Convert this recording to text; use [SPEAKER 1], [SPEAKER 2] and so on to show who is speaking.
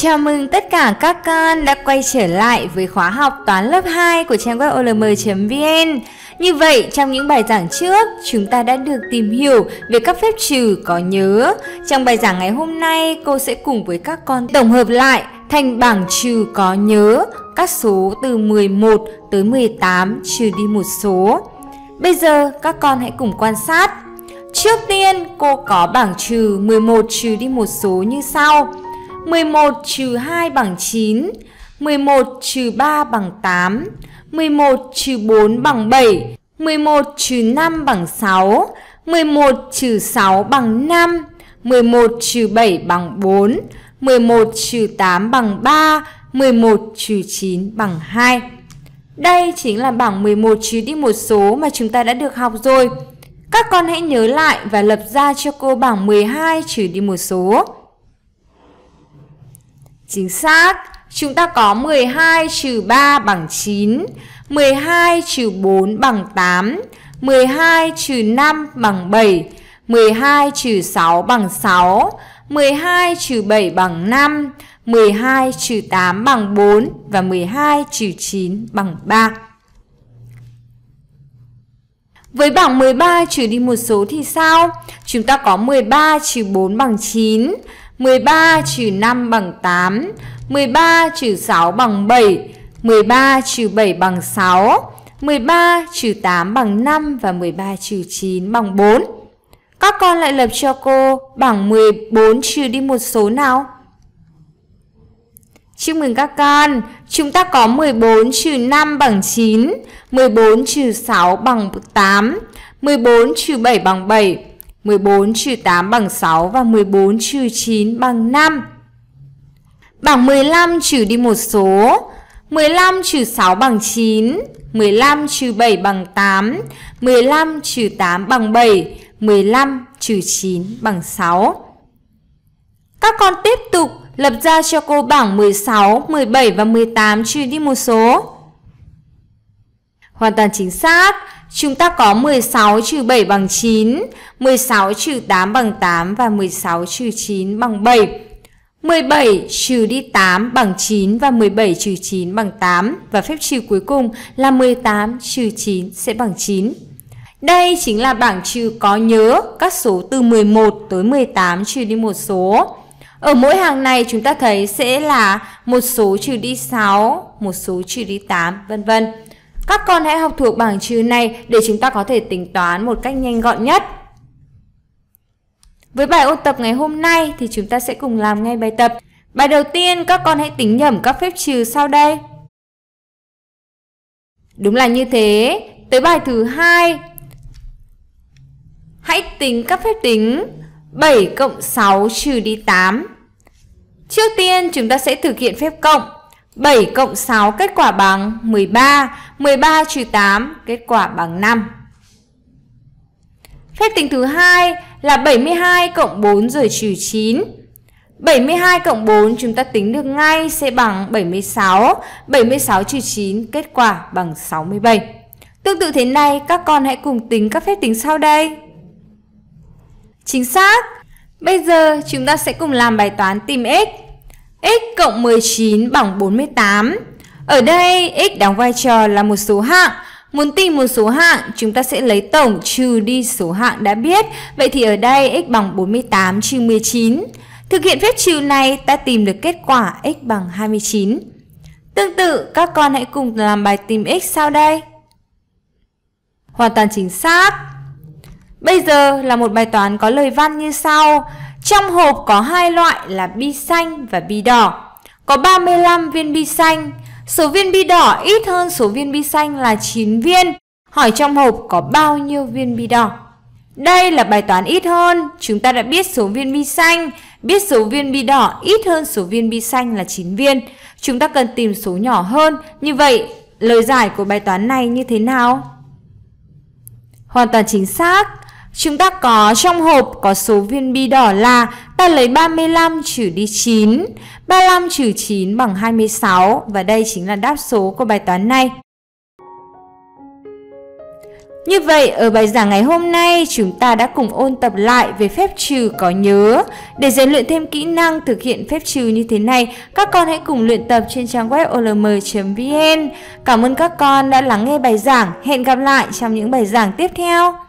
[SPEAKER 1] Chào mừng tất cả các con đã quay trở lại với khóa học toán lớp 2 của trang web olm.vn. Như vậy, trong những bài giảng trước, chúng ta đã được tìm hiểu về các phép trừ có nhớ. Trong bài giảng ngày hôm nay, cô sẽ cùng với các con tổng hợp lại thành bảng trừ có nhớ các số từ 11 tới 18 trừ đi một số. Bây giờ, các con hãy cùng quan sát. Trước tiên, cô có bảng trừ 11 trừ đi một số như sau. 11 trừ 2 bằng 9, 11 trừ 3 bằng 8, 11 trừ 4 bằng 7, 11 trừ 5 bằng 6, 11 trừ 6 bằng 5, 11 trừ 7 bằng 4, 11 trừ 8 bằng 3, 11 trừ 9 bằng 2. Đây chính là bảng 11 trừ đi một số mà chúng ta đã được học rồi. Các con hãy nhớ lại và lập ra cho cô bảng 12 trừ đi một số. Chính xác, chúng ta có 12 trừ 3 bằng 9, 12 trừ 4 bằng 8, 12 trừ 5 bằng 7, 12 trừ 6 bằng 6, 12 trừ 7 bằng 5, 12 trừ 8 bằng 4 và 12 trừ 9 bằng 3. Với bảng 13 trừ đi một số thì sao? Chúng ta có 13 trừ 4 bằng 9, 13 trừ 5 bằng 8 13 trừ 6 bằng 7 13 trừ 7 bằng 6 13 trừ 8 bằng 5 và 13 trừ 9 bằng 4 Các con lại lập cho cô bảng 14 trừ đi một số nào Chúc mừng các con, chúng ta có 14 trừ 5 bằng 9, 14 trừ 6 bằng 8, 14 trừ 7 bằng 7, 14 trừ 8 bằng 6 và 14 trừ 9 bằng 5. Bảng 15 trừ đi một số. 15 trừ 6 bằng 9, 15 trừ 7 bằng 8, 15 trừ 8 bằng 7, 15 trừ 9 bằng 6. Các con tiếp tục lập ra cho cô bảng 16, 17 và 18 trừ đi một số. Hoàn toàn chính xác. Chúng ta có 16 trừ 7 bằng 9, 16 trừ 8 bằng 8 và 16 trừ 9 bằng 7. 17 trừ đi 8 bằng 9 và 17 trừ 9 bằng 8 và phép trừ cuối cùng là 18 trừ 9 sẽ bằng 9. Đây chính là bảng trừ có nhớ các số từ 11 tới 18 trừ đi một số. Ở mỗi hàng này chúng ta thấy sẽ là một số trừ đi 6, một số trừ đi 8, vân vân. Các con hãy học thuộc bảng trừ này để chúng ta có thể tính toán một cách nhanh gọn nhất. Với bài ôn tập ngày hôm nay thì chúng ta sẽ cùng làm ngay bài tập. Bài đầu tiên các con hãy tính nhẩm các phép trừ sau đây. Đúng là như thế. Tới bài thứ hai. Hãy tính các phép tính 7 cộng 6 trừ đi 8. Trước tiên chúng ta sẽ thực hiện phép cộng 7 cộng 6 kết quả bằng 13, 13 trừ 8 kết quả bằng 5. Phép tính thứ hai là 72 cộng 4 rồi trừ 9. 72 cộng 4 chúng ta tính được ngay sẽ bằng 76, 76 trừ 9 kết quả bằng 67. Tương tự thế này, các con hãy cùng tính các phép tính sau đây. Chính xác! Bây giờ chúng ta sẽ cùng làm bài toán tìm x x cộng 19 bằng 48. Ở đây x đóng vai trò là một số hạng. Muốn tìm một số hạng, chúng ta sẽ lấy tổng trừ đi số hạng đã biết. Vậy thì ở đây x bằng 48 trừ 19. Thực hiện phép trừ này, ta tìm được kết quả x bằng 29. Tương tự, các con hãy cùng làm bài tìm x sau đây. Hoàn toàn chính xác. Bây giờ là một bài toán có lời văn như sau. Trong hộp có hai loại là bi xanh và bi đỏ. Có 35 viên bi xanh. Số viên bi đỏ ít hơn số viên bi xanh là 9 viên. Hỏi trong hộp có bao nhiêu viên bi đỏ? Đây là bài toán ít hơn. Chúng ta đã biết số viên bi xanh, biết số viên bi đỏ ít hơn số viên bi xanh là 9 viên. Chúng ta cần tìm số nhỏ hơn. Như vậy, lời giải của bài toán này như thế nào? Hoàn toàn chính xác. Chúng ta có trong hộp có số viên bi đỏ là ta lấy 35 trừ đi 9. 35 trừ 9 bằng 26 và đây chính là đáp số của bài toán này. Như vậy, ở bài giảng ngày hôm nay, chúng ta đã cùng ôn tập lại về phép trừ có nhớ. Để rèn luyện thêm kỹ năng thực hiện phép trừ như thế này, các con hãy cùng luyện tập trên trang web olm.vn. Cảm ơn các con đã lắng nghe bài giảng. Hẹn gặp lại trong những bài giảng tiếp theo.